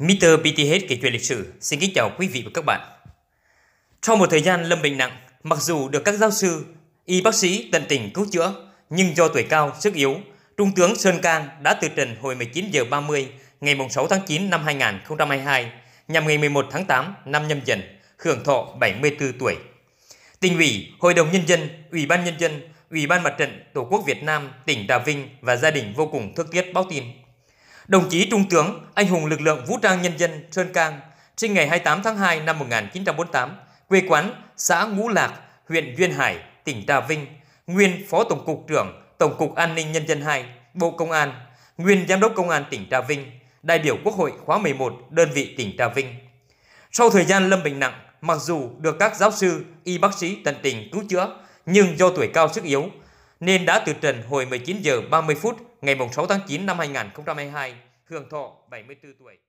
Mr. BTH kể chuyện lịch sử xin kính chào quý vị và các bạn. Trong một thời gian lâm bệnh nặng, mặc dù được các giáo sư, y bác sĩ tận tình cứu chữa, nhưng do tuổi cao, sức yếu, Trung tướng Sơn Cang đã từ trần hồi 19 giờ 30 ngày 6 tháng 9 năm 2022 nhằm ngày 11 tháng 8 năm nhâm dần, hưởng thọ 74 tuổi. Tỉnh ủy, Hội đồng Nhân dân, Ủy ban Nhân dân, Ủy ban Mặt trận Tổ quốc Việt Nam, tỉnh Trà Vinh và gia đình vô cùng thương tiếc báo tin Đồng chí Trung tướng, anh hùng lực lượng vũ trang nhân dân Sơn Cang, sinh ngày 28 tháng 2 năm 1948, quê quán xã Ngũ Lạc, huyện Duyên Hải, tỉnh Trà Vinh, nguyên Phó Tổng cục trưởng Tổng cục An ninh Nhân dân 2, Bộ Công an, nguyên Giám đốc Công an tỉnh Trà Vinh, đại biểu Quốc hội khóa 11, đơn vị tỉnh Trà Vinh. Sau thời gian lâm bệnh nặng, mặc dù được các giáo sư, y bác sĩ tận tình cứu chữa, nhưng do tuổi cao sức yếu, nên đã từ trần hồi 19 giờ 30 phút ngày 6 tháng 9 năm 2022, hưởng thọ 74 tuổi.